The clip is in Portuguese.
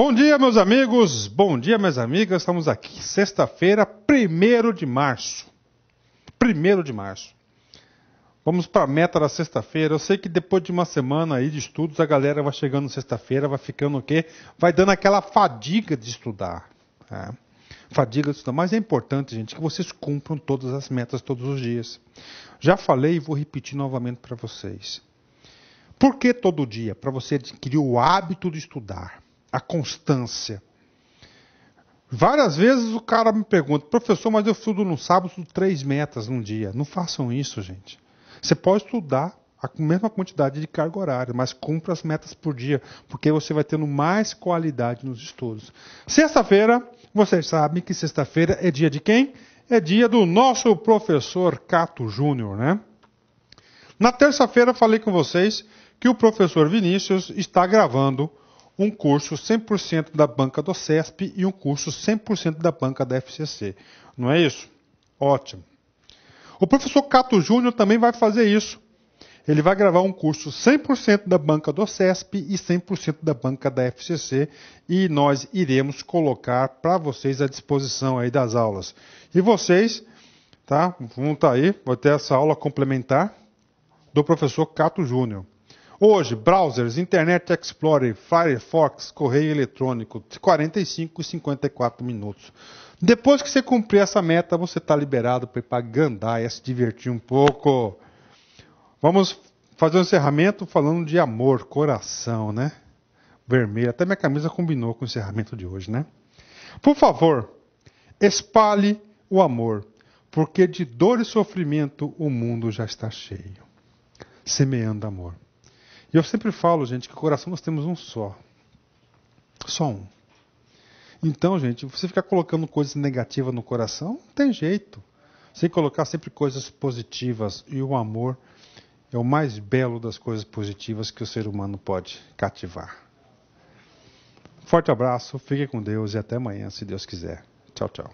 Bom dia, meus amigos, bom dia, minhas amigas. Estamos aqui, sexta-feira, 1 de março. 1 de março. Vamos para a meta da sexta-feira. Eu sei que depois de uma semana aí de estudos, a galera vai chegando sexta-feira, vai ficando o quê? Vai dando aquela fadiga de estudar. Tá? Fadiga de estudar. Mas é importante, gente, que vocês cumpram todas as metas todos os dias. Já falei e vou repetir novamente para vocês. Por que todo dia? Para você adquirir o hábito de estudar a constância. Várias vezes o cara me pergunta, professor, mas eu estudo no sábado três metas num dia. Não façam isso, gente. Você pode estudar a mesma quantidade de carga horária, mas cumpra as metas por dia, porque você vai tendo mais qualidade nos estudos. Sexta-feira, vocês sabem que sexta-feira é dia de quem? É dia do nosso professor Cato Júnior, né? Na terça-feira falei com vocês que o professor Vinícius está gravando um curso 100% da banca do CESP e um curso 100% da banca da FCC. Não é isso? Ótimo. O professor Cato Júnior também vai fazer isso. Ele vai gravar um curso 100% da banca do CESP e 100% da banca da FCC e nós iremos colocar para vocês à disposição aí das aulas. E vocês, tá? Vão estar tá aí, vai ter essa aula complementar do professor Cato Júnior. Hoje, browsers, Internet Explorer, Firefox, correio eletrônico, 45 e 54 minutos. Depois que você cumprir essa meta, você está liberado para ir para Gandaia é se divertir um pouco. Vamos fazer um encerramento falando de amor, coração, né? Vermelho. Até minha camisa combinou com o encerramento de hoje, né? Por favor, espalhe o amor, porque de dor e sofrimento o mundo já está cheio. Semeando amor. E eu sempre falo, gente, que o coração nós temos um só. Só um. Então, gente, você ficar colocando coisas negativas no coração, não tem jeito. Sem colocar sempre coisas positivas. E o amor é o mais belo das coisas positivas que o ser humano pode cativar. Forte abraço, fique com Deus e até amanhã, se Deus quiser. Tchau, tchau.